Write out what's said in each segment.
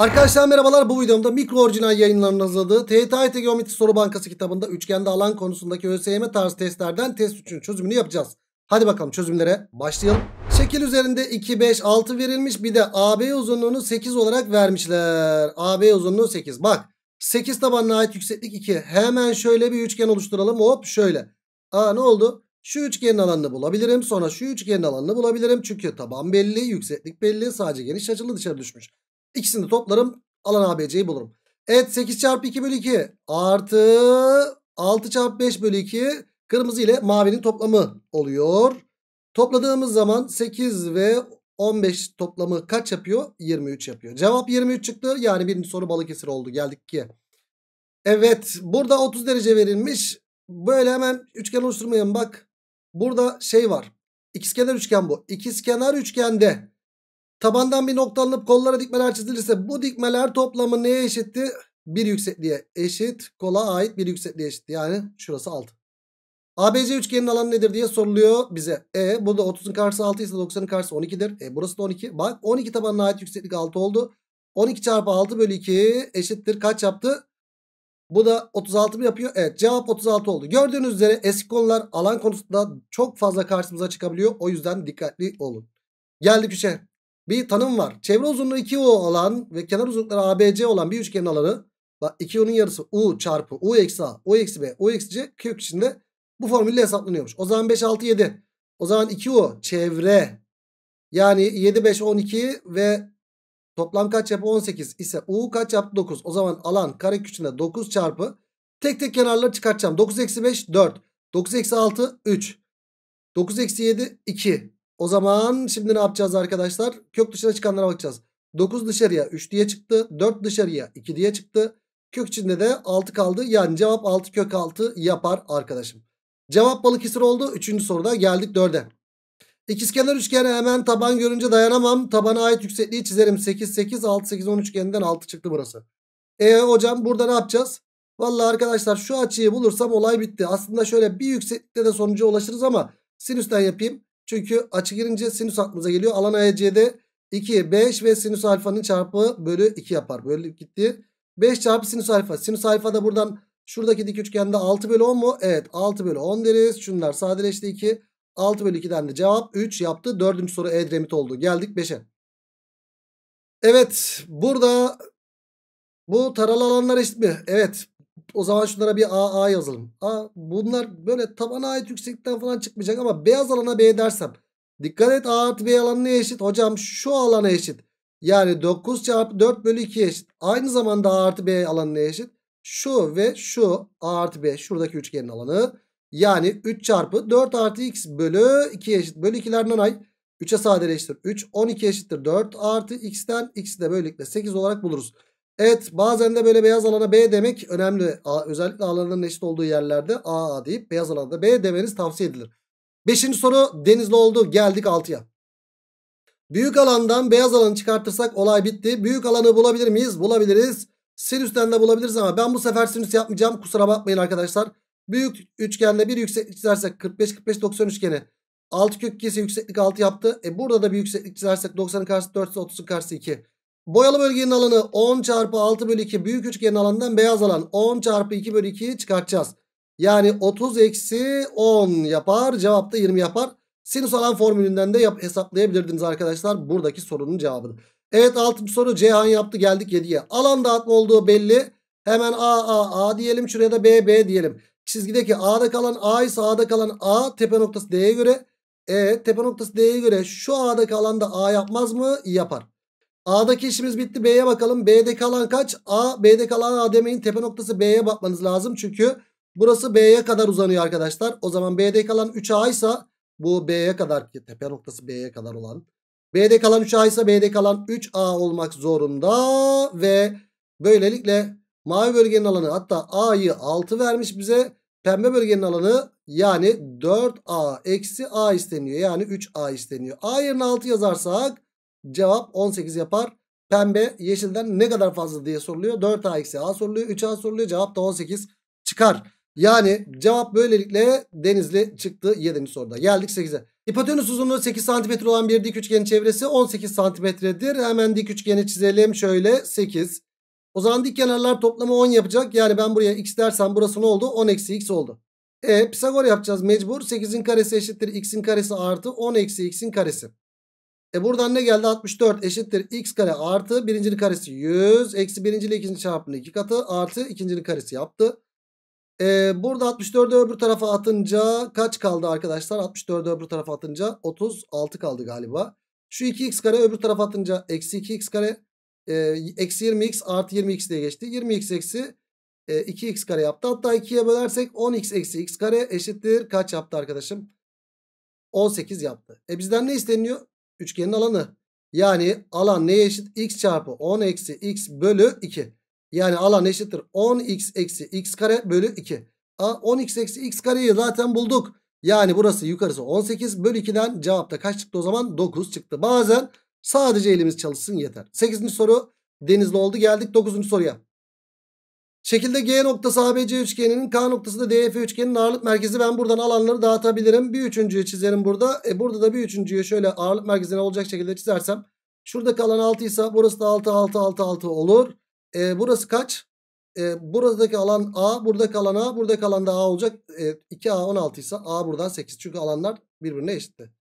Arkadaşlar merhabalar bu videomda mikro orijinal yayınlarının hazırladığı TYT Geometri Soru Bankası kitabında üçgende alan konusundaki ÖSYM tarzı testlerden test 3'ün çözümünü yapacağız. Hadi bakalım çözümlere başlayalım. Şekil üzerinde 2, 5, 6 verilmiş bir de AB uzunluğunu 8 olarak vermişler. AB uzunluğu 8 bak 8 tabanına ait yükseklik 2 hemen şöyle bir üçgen oluşturalım hop şöyle. Aa ne oldu? Şu üçgenin alanını bulabilirim sonra şu üçgenin alanını bulabilirim. Çünkü taban belli yükseklik belli sadece geniş açılı dışarı düşmüş. İkisini de toplarım alan ABC'yi bulurum. Evet 8 çarpı 2 bölü 2 artı 6 çarpı 5 bölü 2 kırmızı ile mavinin toplamı oluyor. Topladığımız zaman 8 ve 15 toplamı kaç yapıyor? 23 yapıyor. Cevap 23 çıktı. Yani birinci soru Balıkesir oldu. Geldik ki. Evet burada 30 derece verilmiş. Böyle hemen üçgen oluşturmayalım bak. Burada şey var. İkizkenar üçgen bu. İkizkenar üçgende Tabandan bir nokta alınıp kollara dikmeler çizilirse bu dikmeler toplamı neye eşitti? Bir yüksekliğe eşit. Kola ait bir yüksekliğe eşit. Yani şurası 6. ABC üçgenin alanı nedir diye soruluyor bize. E burada 30'un karşısı 6 ise 90'ın karşısı 12'dir. E burası da 12. Bak 12 tabanına ait yükseklik 6 oldu. 12 çarpı 6 bölü 2 eşittir. Kaç yaptı? Bu da 36 mı yapıyor? Evet cevap 36 oldu. Gördüğünüz üzere eski konular alan konusunda çok fazla karşımıza çıkabiliyor. O yüzden dikkatli olun. Geldik 3'e bir tanım var. Çevre uzunluğu 2U olan ve kenar uzunlukları ABC olan bir üçgenin alanı. Bak 2U'nun yarısı U çarpı U eksi A, U eksi B, U eksi C kök içinde bu formülle hesaplanıyormuş. O zaman 5, 6, 7. O zaman 2U çevre yani 7, 5, 12 ve toplam kaç yapı 18 ise U kaç yaptı 9. O zaman alan kare küçüğünde 9 çarpı tek tek kenarları çıkartacağım. 9 eksi 5 4. 9 eksi 6 3. 9 eksi 7 2. O zaman şimdi ne yapacağız arkadaşlar? Kök dışına çıkanlara bakacağız. 9 dışarıya 3 diye çıktı. 4 dışarıya 2 diye çıktı. Kök içinde de 6 kaldı. Yani cevap 6 kök 6 yapar arkadaşım. Cevap Balıkesir oldu. 3. soruda geldik 4'e. İkizkenar üçgeni hemen taban görünce dayanamam. Tabana ait yüksekliği çizerim. 8, 8, 6, 8, 10 üçgeninden 6 çıktı burası. E hocam burada ne yapacağız? Valla arkadaşlar şu açıyı bulursam olay bitti. Aslında şöyle bir yükseklikte de sonuca ulaşırız ama sinüsten yapayım. Çünkü açı girince sinüs aklımıza geliyor. Alan AEC'de 2, 5 ve sinüs alfanın çarpı bölü 2 yapar. Böyle gitti. 5 çarpı sinüs alfa. Sinüs alfa da buradan şuradaki dik üçgende 6 bölü 10 mu? Evet 6 bölü 10 deriz. Şunlar sadeleşti 2. 6 bölü 2'den de cevap 3 yaptı. Dördüncü soru Edremit oldu. Geldik 5'e. Evet burada bu taralı alanlar eşit mi? Evet o zaman şunlara bir AA yazalım. A bunlar böyle tabana ait yüksekten falan çıkmayacak ama beyaz alana B dersem. Dikkat et A artı B alanına eşit. Hocam şu alana eşit. Yani 9 çarpı 4 bölü 2 eşit. Aynı zamanda A artı B alanına eşit. Şu ve şu A artı B şuradaki üçgenin alanı. Yani 3 çarpı 4 artı x bölü 2 eşit. Bölü 2'lerden ay. 3'e sadeleştir. 3 12 eşittir 4 artı x'ten x'i de böylelikle 8 olarak buluruz. Evet bazen de böyle beyaz alana B demek önemli. A, özellikle alanların eşit olduğu yerlerde A, A deyip beyaz alanda B demeniz tavsiye edilir. Beşinci soru denizli oldu. Geldik altıya. Büyük alandan beyaz alanı çıkartırsak olay bitti. Büyük alanı bulabilir miyiz? Bulabiliriz. Sinüsten de bulabiliriz ama ben bu sefer sinüs yapmayacağım. Kusura bakmayın arkadaşlar. Büyük üçgende bir yükseklik çizersek 45-45-90 üçgeni. 6 kök 2'si yükseklik 6 yaptı. E burada da bir yükseklik çizersek 90'ın karşısı 4 30'un karşısı 2. Boyalı bölgenin alanı 10 çarpı 6 bölü 2 büyük üçgenin alanından beyaz alan 10 çarpı 2 bölü 2'yi çıkartacağız. Yani 30 eksi 10 yapar. Cevap da 20 yapar. Sinüs alan formülünden de yap hesaplayabilirdiniz arkadaşlar. Buradaki sorunun cevabını. Evet 6. soru Cihan yaptı geldik 7'ye. Alan dağıtma olduğu belli. Hemen A A A diyelim. Şuraya da B B diyelim. Çizgideki A'da kalan A ise A'da kalan A tepe noktası D'ye göre. E tepe noktası D'ye göre şu A'da kalan da A yapmaz mı? Yapar. A'daki işimiz bitti. B'ye bakalım. B'deki alan kaç? A, B'deki alan A demeyin. Tepe noktası B'ye bakmanız lazım. Çünkü burası B'ye kadar uzanıyor arkadaşlar. O zaman B'deki alan 3A ise bu B'ye kadar ki tepe noktası B'ye kadar olan. B'deki alan 3A ise B'deki alan 3A olmak zorunda. Ve böylelikle mavi bölgenin alanı hatta A'yı 6 vermiş bize. Pembe bölgenin alanı yani 4A eksi A isteniyor. Yani 3A isteniyor. A yerine 6 yazarsak Cevap 18 yapar. Pembe yeşilden ne kadar fazla diye soruluyor. 4A eksi A soruluyor. 3A soruluyor. Cevap da 18 çıkar. Yani cevap böylelikle denizli çıktı 7. soruda. Geldik 8'e. Hipotenüs uzunluğu 8 cm olan bir dik üçgenin çevresi 18 cm'dir. Hemen dik üçgeni çizelim. Şöyle 8. O zaman dik kenarlar toplamı 10 yapacak. Yani ben buraya x dersem burası ne oldu? 10 eksi x oldu. E Pisagor yapacağız mecbur. 8'in karesi eşittir x'in karesi artı 10 eksi x'in karesi. E buradan ne geldi? 64 eşittir x kare artı birincinin karesi 100. Eksi birinci ile ikinci çarpımının iki katı artı ikincinin karesi yaptı. E burada 64'ü öbür tarafa atınca kaç kaldı arkadaşlar? 64'ü öbür tarafa atınca 36 kaldı galiba. Şu 2x kare öbür tarafa atınca eksi 2x kare e, eksi 20x artı 20x diye geçti. 20x eksi 2x e, kare yaptı. Hatta 2'ye bölersek 10x eksi x kare eşittir. Kaç yaptı arkadaşım? 18 yaptı. E bizden ne isteniyor? üçgenin alanı. Yani alan neye eşit? X çarpı 10 eksi X bölü 2. Yani alan eşittir 10X eksi X kare bölü 2. A, 10X eksi X kareyi zaten bulduk. Yani burası yukarısı 18 bölü 2'den cevapta kaç çıktı o zaman? 9 çıktı. Bazen sadece elimiz çalışsın yeter. 8. soru denizli oldu. Geldik 9. soruya. Şekilde G noktası ABC üçgeninin K noktası da DF üçgeninin ağırlık merkezi. Ben buradan alanları dağıtabilirim. Bir üçüncüyü çizerim burada. E burada da bir üçüncüyü şöyle ağırlık merkezine olacak şekilde çizersem. Şuradaki kalan 6 ise burası da 6 6 6 6 olur. E, burası kaç? E, buradaki alan A, burada kalan A, burada kalan da A olacak. E, 2A 16 ise A buradan 8. Çünkü alanlar birbirine eşitti.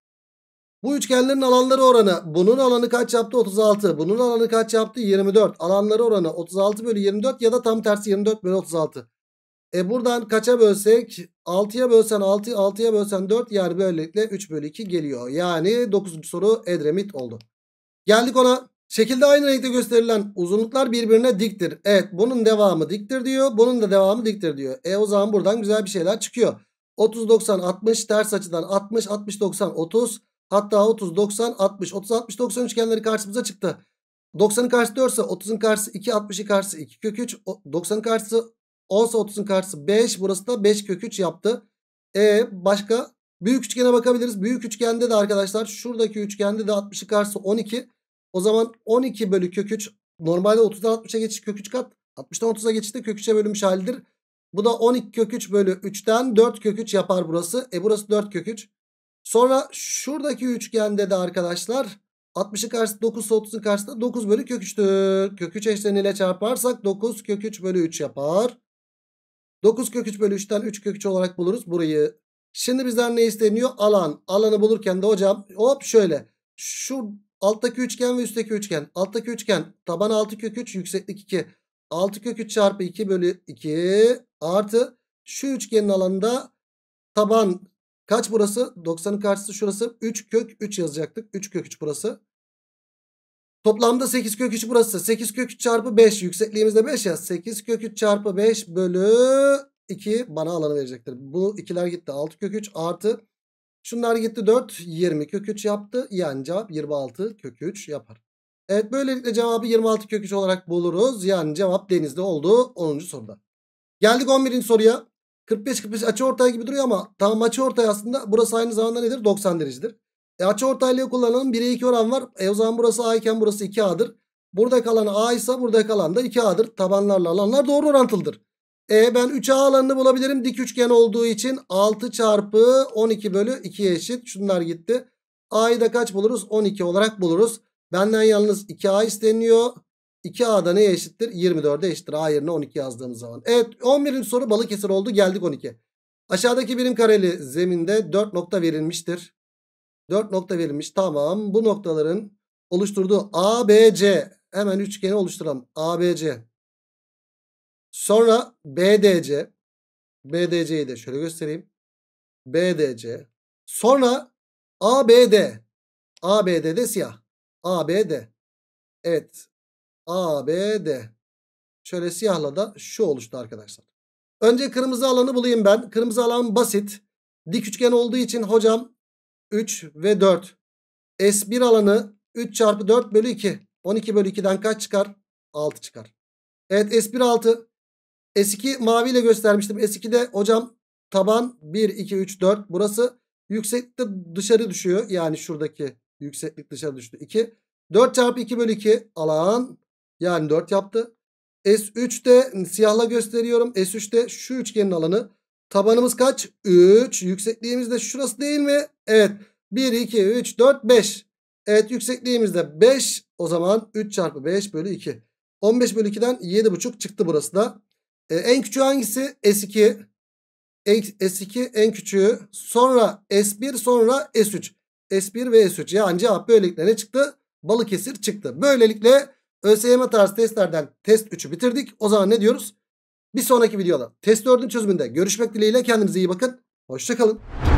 Bu üçgenlerin alanları oranı bunun alanı kaç yaptı 36 bunun alanı kaç yaptı 24 alanları oranı 36 bölü 24 ya da tam tersi 24 bölü 36. E buradan kaça bölsek 6'ya bölsen 6 6'ya bölsen 4 yani böylelikle 3 bölü 2 geliyor. Yani 9. soru Edremit oldu. Geldik ona şekilde aynı renkte gösterilen uzunluklar birbirine diktir. Evet bunun devamı diktir diyor bunun da devamı diktir diyor. E o zaman buradan güzel bir şeyler çıkıyor. 30 90 60 ters açıdan 60 60 90 30 Hatta 30, 90, 60, 30, 60, 90 üçgenleri karşımıza çıktı. 90'ın karşısı 4 ise 30'un karşısı 2, 60'ın karşısı 2 kök 3. 90'ın karşısı 10 ise 30'un karşısı 5. Burası da 5 kök 3 yaptı. E başka büyük üçgene bakabiliriz. Büyük üçgende de arkadaşlar şuradaki üçgende de 60'ın karşısı 12. O zaman 12 bölü kök 3 normalde 30'dan 60'a geçiş kök 3 kat. 60'dan 30'a geçişte kök 3'e bölünmüş halidir. Bu da 12 kök 3 bölü 3'ten 4 kök 3 yapar burası. E burası 4 kök 3. Sonra şuradaki üçgende de arkadaşlar 60'ın karşısı 9 30'un karşısında 9 bölü kök 3'tür. Kök 3 eşleniyle çarparsak 9 kök 3 bölü 3 yapar. 9 kök 3 bölü 3'ten 3 kök 3 olarak buluruz burayı. Şimdi bizden ne isteniyor? Alan. Alanı bulurken de hocam hop şöyle. Şu alttaki üçgen ve üstteki üçgen. Alttaki üçgen taban 6 kök 3 yükseklik 2. 6 kök 3 çarpı 2 bölü 2 artı şu üçgenin alanında taban Kaç burası? 90'ın karşısı şurası. 3 kök 3 yazacaktık. 3 kök 3 burası. Toplamda 8 kök 3 burası. 8 kök 3 çarpı 5. Yüksekliğimizde 5 yaz. 8 kök 3 çarpı 5 bölü 2 bana alanı verecektir. Bu ikiler gitti. 6 kök 3 artı. Şunlar gitti 4. 20 kök 3 yaptı. Yani cevap 26 kök 3 yapar. Evet böylelikle cevabı 26 kök 3 olarak buluruz. Yani cevap denizde oldu 10. soruda. Geldik 11. soruya. 45-45 açı ortay gibi duruyor ama tamam açı ortay aslında. Burası aynı zamanda nedir? 90 derecedir. E açı ortaylığı kullanalım. 1'e 2 oran var. E o zaman burası A iken burası 2A'dır. Burada kalan A ise burada kalan da 2A'dır. Tabanlarla alanlar doğru orantılıdır. E ben 3A alanını bulabilirim. Dik üçgen olduğu için 6 çarpı 12 bölü 2'ye eşit. Şunlar gitti. A'yı da kaç buluruz? 12 olarak buluruz. Benden yalnız 2A isteniyor. 2A'da neye eşittir? 24'e eşittir. A yerine 12 yazdığımız zaman. Evet 11. soru Balıkesir oldu. Geldik 12. Aşağıdaki birim kareli zeminde 4 nokta verilmiştir. 4 nokta verilmiş. Tamam. Bu noktaların oluşturduğu ABC hemen üçgeni oluşturalım. ABC. Sonra BDC. BDC'yi de şöyle göstereyim. BDC. Sonra ABD. ABD'de siyah. ABD. Evet. ABD. Şöyle siyahla da şu oluştu arkadaşlar. Önce kırmızı alanı bulayım ben. Kırmızı alan basit. Dik üçgen olduğu için hocam 3 ve 4. S1 alanı 3 çarpı 4 bölü 2. 12 bölü 2'den kaç çıkar? 6 çıkar. Evet S1 6. S2 maviyle göstermiştim. S2'de hocam taban 1, 2, 3, 4. Burası yükseklikte dışarı düşüyor. Yani şuradaki yükseklik dışarı düştü. 2. 4 çarpı 2 bölü 2 alan yani 4 yaptı. S3'te siyahla gösteriyorum. S3'te şu üçgenin alanı. Tabanımız kaç? 3. Yüksekliğimiz de şurası değil mi? Evet. 1, 2, 3, 4, 5. Evet yüksekliğimiz de 5. O zaman 3 çarpı 5 bölü 2. 15 bölü 2'den 7,5 çıktı burası da. Ee, en küçüğü hangisi? S2. S2 en küçüğü. Sonra S1 sonra S3. S1 ve S3. Yani cevap böylelikle ne çıktı? Balıkesir çıktı. Böylelikle ÖSYM tarzı testlerden test 3'ü bitirdik. O zaman ne diyoruz? Bir sonraki videoda test 4'ün çözümünde görüşmek dileğiyle kendinize iyi bakın. Hoşçakalın.